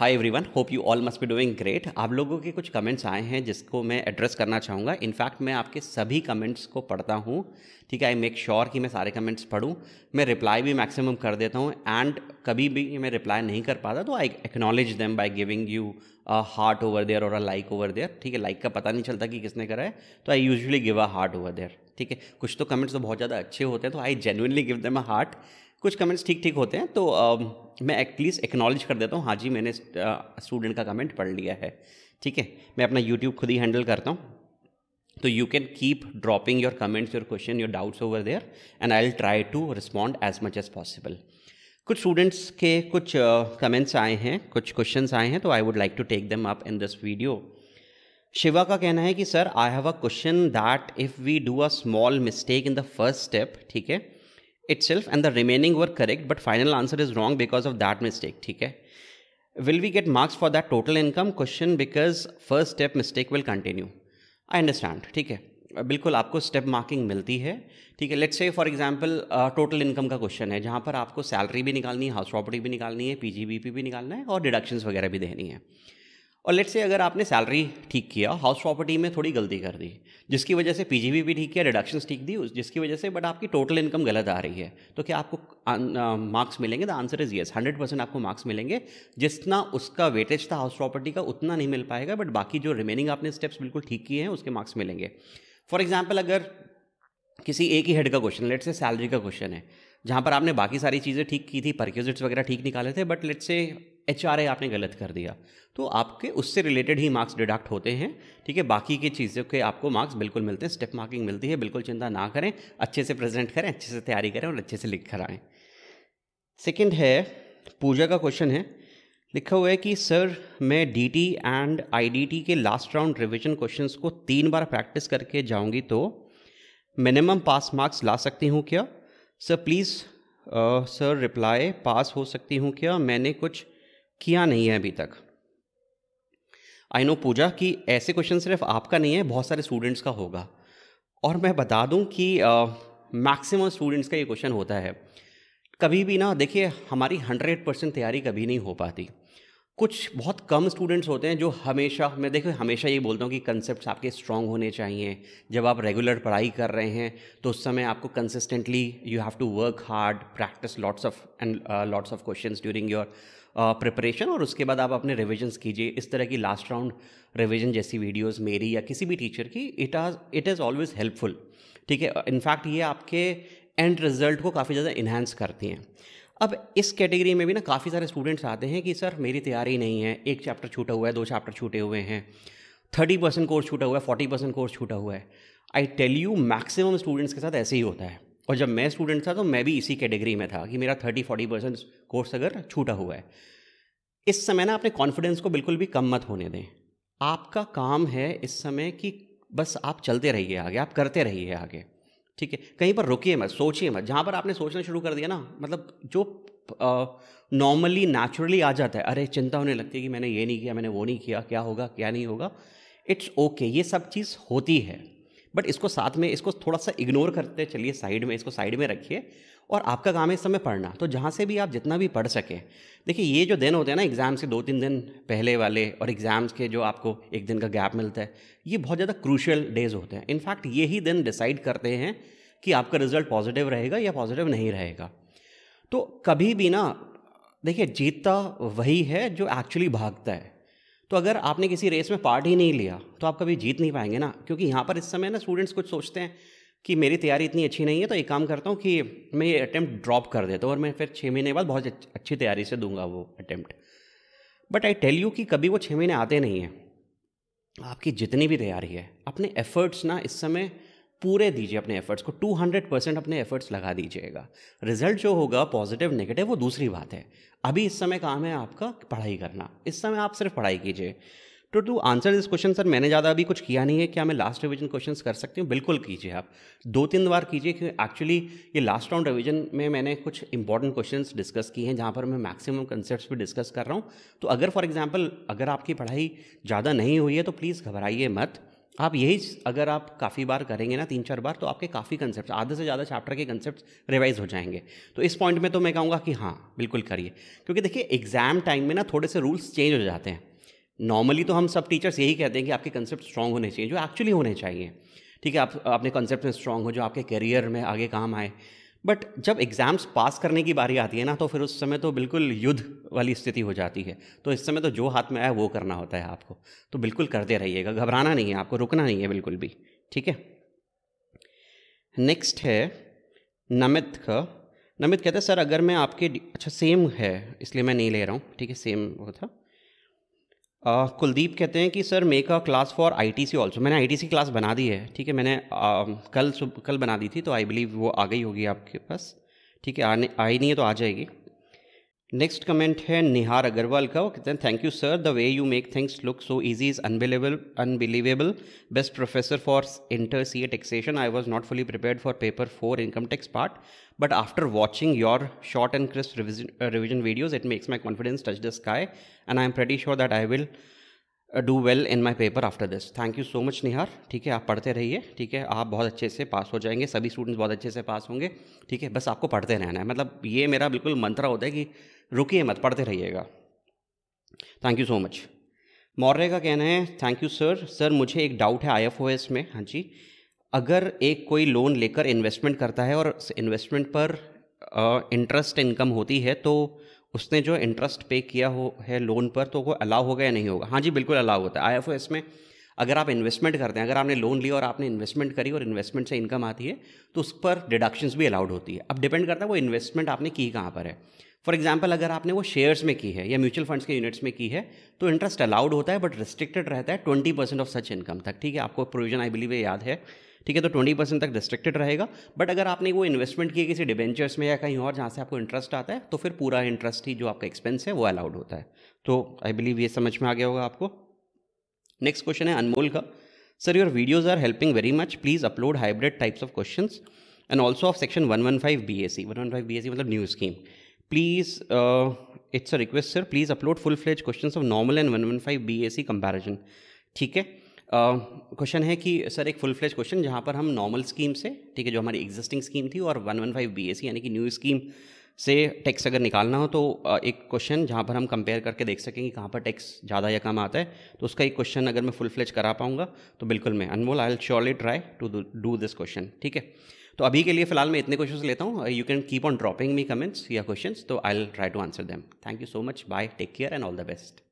hi everyone hope you all must be doing great आप लोगों के कुछ कमेंट्स आए हैं जिसको मैं एड्रेस करना चाहूँगा इनफैक्ट मैं आपके सभी कमेंट्स को पढ़ता हूँ ठीक है आई मेक श्योर कि मैं सारे कमेंट्स पढ़ूँ मैं रिप्लाई भी मैक्सिमम कर देता हूँ एंड कभी भी मैं रिप्लाई नहीं कर पाता तो I acknowledge them by giving you a heart over there और अ लाइक ओवर देयर ठीक है लाइक का पता नहीं चलता कि किसने करा है तो I usually give a heart over there ठीक है कुछ तो कमेंट्स तो बहुत ज़्यादा अच्छे होते हैं तो I genuinely give them a heart कुछ कमेंट्स ठीक ठीक होते हैं तो uh, मैं एटलीस्ट एक्नॉलेज कर देता हूँ हाँ जी मैंने स्टूडेंट uh, का कमेंट पढ़ लिया है ठीक है मैं अपना यूट्यूब खुद ही हैंडल करता हूँ तो you can keep dropping your comments your question your doubts over there and I will try to respond as much as possible कुछ स्टूडेंट्स के कुछ कमेंट्स uh, आए हैं कुछ क्वेश्चन आए हैं तो I would like to take them up in this video Shiva का कहना है कि sir I have a question that if we do a small mistake in the first step ठीक है it's self and the remaining were correct but final answer is wrong because of that mistake ठीक है will we get marks for that total income question because first step mistake will continue I understand ठीक है बिल्कुल आपको step marking मिलती है ठीक है let's say for example total income का क्वेश्चन है जहाँ पर आपको सैलरी भी निकालनी है हाउस प्रॉपर्टी भी निकालनी है पी जी बी पी भी निकालना है और डिडक्शन वगैरह भी देनी है और लेट से अगर आपने सैलरी ठीक किया हाउस प्रॉपर्टी में थोड़ी गलती कर दी जिसकी वजह से पी भी ठीक किया डिडक्शन ठीक दी जिसकी वजह से बट आपकी टोटल इनकम गलत आ रही है तो क्या आपको मार्क्स uh, मिलेंगे the answer is yes hundred percent आपको मार्क्स मिलेंगे जितना उसका वेटेज था हाउस प्रॉपर्टी का उतना नहीं मिल पाएगा बट बाकी जो रिमेनिंग आपने स्टेप्स बिल्कुल ठीक किए हैं उसके मार्क्स मिलेंगे फॉर एग्जाम्पल अगर किसी एक ही हेड का क्वेश्चन लेट से सैलरी का क्वेश्चन है जहाँ पर आपने बाकी सारी चीज़ें ठीक की थी परक्यूजिट्स वगैरह ठीक निकाले थे बट लेट से एच आपने गलत कर दिया तो आपके उससे रिलेटेड ही मार्क्स डिडक्ट होते हैं ठीक है बाकी की चीज़ों के आपको मार्क्स बिल्कुल मिलते हैं स्टेप मार्किंग मिलती है बिल्कुल चिंता ना करें अच्छे से प्रेजेंट करें अच्छे से तैयारी करें और अच्छे से लिख कर आएँ सेकेंड है पूजा का क्वेश्चन है लिखा हुआ है कि सर मैं डीटी एंड आईडीटी के लास्ट राउंड रिवीजन क्वेश्चंस को तीन बार प्रैक्टिस करके जाऊंगी तो मिनिमम पास मार्क्स ला सकती हूँ क्या sir please sir reply pass हो सकती हूँ क्या मैंने कुछ किया नहीं है अभी तक आई नो पूजा कि ऐसे क्वेश्चन सिर्फ आपका नहीं है बहुत सारे स्टूडेंट्स का होगा और मैं बता दूं कि मैक्सिमम स्टूडेंट्स का ये क्वेश्चन होता है कभी भी ना देखिए हमारी हंड्रेड परसेंट तैयारी कभी नहीं हो पाती कुछ बहुत कम स्टूडेंट्स होते हैं जो हमेशा मैं देखो हमेशा ये बोलता हूँ कि कंसेप्ट आपके स्ट्रांग होने चाहिए जब आप रेगुलर पढ़ाई कर रहे हैं तो उस समय आपको consistently you have to work hard practice lots of and lots of questions during your preparation और उसके बाद आप अपने रिविजन्स कीजिए इस तरह की लास्ट राउंड रिविजन जैसी वीडियोस मेरी या किसी भी टीचर की इट आज इट इज़ ऑलवेज हेल्पफुल ठीक है इनफैक्ट ये आपके एंड रिजल्ट को काफ़ी ज़्यादा इन्हेंस करती हैं अब इस कैटेगरी में भी ना काफ़ी सारे स्टूडेंट्स आते हैं कि सर मेरी तैयारी नहीं है एक चैप्टर छूटा हुआ है दो चैप्टर छूटे हुए हैं थर्टी परसेंट कोर्स छूटा हुआ है फोर्टी परसेंट कोर्स छूटा हुआ है I tell you maximum students के साथ ऐसे ही होता है और जब मैं स्टूडेंट था तो मैं भी इसी कैटेगरी में था कि मेरा थर्टी फोर्टी परसेंट कोर्स अगर छूटा हुआ है इस समय ना अपने कॉन्फिडेंस को बिल्कुल भी कम मत होने दें आपका काम है इस समय कि बस आप चलते रहिए आगे आप करते रहिए आगे ठीक है कहीं पर रुकिए मत सोचिए मत जहाँ पर आपने सोचना शुरू कर दिया ना मतलब जो नॉर्मली नेचुरली आ जाता है अरे चिंता होने लगती है कि मैंने ये नहीं किया मैंने वो नहीं किया क्या होगा क्या नहीं होगा इट्स ओके okay, ये सब चीज़ होती है बट इसको साथ में इसको थोड़ा सा इग्नोर करते चलिए साइड में इसको साइड में रखिए और आपका काम है इस समय पढ़ना तो जहाँ से भी आप जितना भी पढ़ सकें देखिए ये जो दिन होते हैं ना एग्ज़ाम से दो तीन दिन पहले वाले और एग्ज़ाम्स के जो आपको एक दिन का गैप मिलता है ये बहुत ज़्यादा क्रूशल डेज होते हैं इनफैक्ट ये ही दिन डिसाइड करते हैं कि आपका रिजल्ट पॉजिटिव रहेगा या पॉजिटिव नहीं रहेगा तो कभी भी ना देखिए जीतता वही है जो एक्चुअली भागता है तो अगर आपने किसी रेस में पार्ट ही नहीं लिया तो आप कभी जीत नहीं पाएंगे ना क्योंकि यहाँ पर इस समय ना स्टूडेंट्स कुछ सोचते हैं कि मेरी तैयारी इतनी अच्छी नहीं है तो एक काम करता हूँ कि मैं ये अटैम्प्ट ड्रॉप कर देता हूँ और मैं फिर छः महीने बाद बहुत अच्छी तैयारी से दूंगा वो attempt but I tell you कि कभी वो छः महीने आते नहीं हैं आपकी जितनी भी तैयारी है अपने एफर्ट्स ना इस समय पूरे दीजिए अपने एफर्ट्स को 200 परसेंट अपने एफर्ट्स लगा दीजिएगा रिजल्ट जो होगा पॉजिटिव नेगेटिव वो दूसरी बात है अभी इस समय काम है आपका पढ़ाई करना इस समय आप सिर्फ पढ़ाई कीजिए तो to answer this question sir मैंने ज़्यादा अभी कुछ किया नहीं है क्या मैं लास्ट रिवीजन क्वेश्चंस कर सकती हूँ बिल्कुल कीजिए आप दो तीन बार कीजिए क्योंकि एक्चुअली ये लास्ट राउंड रिवीजन में मैंने कुछ इंपॉर्टेंट क्वेश्चंस डिस्कस किए हैं जहाँ पर मैं मैक्सिमम कंसेप्ट भी डिस्कस कर रहा हूँ तो अगर फॉर एग्जाम्पल अगर आपकी पढ़ाई ज़्यादा नहीं हुई है तो प्लीज़ घबराइए मत आप यही अगर आप काफ़ी बार करेंगे ना तीन चार बार तो आपके काफ़ी कंसेप्ट आधे से ज़्यादा चैप्टर के कंसेप्ट रिवाइज हो जाएंगे तो इस पॉइंट में तो मैं कहूँगा कि हाँ बिल्कुल करिए क्योंकि देखिए एग्जाम टाइम में ना थोड़े से रूल्स चेंज हो जाते हैं नॉर्मली तो हम सब टीचर्स यही कहते हैं कि आपके कंसेप्ट स्ट्रांग होने चाहिए जो एक्चुअली होने चाहिए ठीक है आप अपने कंसेप्ट में स्ट्रांग हो जो आपके करियर में आगे काम आए बट जब एग्ज़ाम्स पास करने की बारी आती है ना तो फिर उस समय तो बिल्कुल युद्ध वाली स्थिति हो जाती है तो इस समय तो जो हाथ में आया वो करना होता है आपको तो बिल्कुल करते रहिएगा घबराना नहीं है आपको रुकना नहीं है बिल्कुल भी ठीक है नेक्स्ट है नमित का नमित कहते हैं सर अगर मैं आपके अच्छा सेम है इसलिए मैं नहीं ले रहा हूँ ठीक है सेम वो था कुलदीप कहते हैं कि sir make a class for I T C also मैंने आई टी सी क्लास बना दी है ठीक है मैंने uh, कल कल बना दी थी तो आई बिलीव वो आ गई होगी आपके पास ठीक है आने आई नहीं है तो आ जाएगी नेक्स्ट कमेंट है निहार अग्रवाल का वो कहते हैं thank you sir the way you make things look so easy is unbelievable unbelievable best professor for inter C A taxation I was not fully prepare for paper four income tax part but after watching your short and crisp revision videos it makes my confidence touch the sky and I am pretty sure that I will do well in my paper after this thank you so much Nihar ठीक है आप पढ़ते रहिए ठीक है आप बहुत अच्छे से पास हो जाएंगे सभी स्टूडेंट्स बहुत अच्छे से पास होंगे ठीक है बस आपको पढ़ते रहना है मतलब ये मेरा बिल्कुल मंत्रा होता है कि रुकिए मत पढ़ते रहिएगा thank you so much Maurya का कहना है थैंक यू सर सर मुझे एक डाउट है आई में हाँ जी अगर एक कोई लोन लेकर इन्वेस्टमेंट करता है और इन्वेस्टमेंट पर इंटरेस्ट इनकम होती है तो उसने जो इंटरेस्ट पे किया हो है लोन पर तो वो अलाउ होगा या नहीं होगा हाँ जी बिल्कुल अलाउ होता है आई में अगर आप इन्वेस्टमेंट करते हैं अगर आपने लोन लिया और आपने इन्वेस्टमेंट करी और इन्वेस्टमेंट से इनकम आती है तो उस पर डिडक्शंस भी अलाउड होती है अब डिपेंड करता है वो इन्वेस्टमेंट आपने की कहाँ पर है फॉर एग्जाम्पल अगर आपने वो शेयर्स में की है या म्यूचुअल फंड्स के यूनिट्स में की है तो इंटरेस्ट अलाउड होता है बट रिस्ट्रिक्टेड रहता है twenty percent of such income तक ठीक है आपको प्रोविजन आई बिलीव याद है ठीक है तो ट्वेंटी परसेंट तक रिस्ट्रिक्टेड रहेगा बट अगर आपने वो इन्वेस्टमेंट किए किसी डिबेंचर्स में या कहीं और जहाँ से आपको इंटरेस्ट आता है तो फिर पूरा इंटरेस्ट ही जो आपका एक्सपेंस है वो अलाउड होता है तो आई बिलीव ये समझ में आ गया होगा आपको नेक्स्ट क्वेश्चन है अनमोल का sir your videos are helping very much please upload hybrid types of question and also of section one one five B S C one one five B S C मतलब new scheme please it's a request sir please upload full fledged question of normal and one one five B A C comparison ठीक है question uh, है कि sir एक full fledged question जहाँ पर हम normal scheme से ठीक है जो हमारी एग्जिस्टिंग स्कीम थी और one one five B A C यानी कि न्यू स्कीम से टैक्स अगर निकालना हो तो uh, एक क्वेश्चन जहाँ पर हम कंपेयर करके देख सकें कि कहाँ पर टैक्स ज़्यादा या कम आता है तो उसका एक क्वेश्चन अगर मैं फुल फ्लेज करा पाऊँगा तो बिल्कुल मैं Anmol I'll surely try to do this question ठीक है तो अभी के लिए फिलहाल मैं इतने क्वेश्चन लेता हूँ you can keep on dropping me comments या क्वेश्चन तो I try to answer them thank you so much bye take care and all the best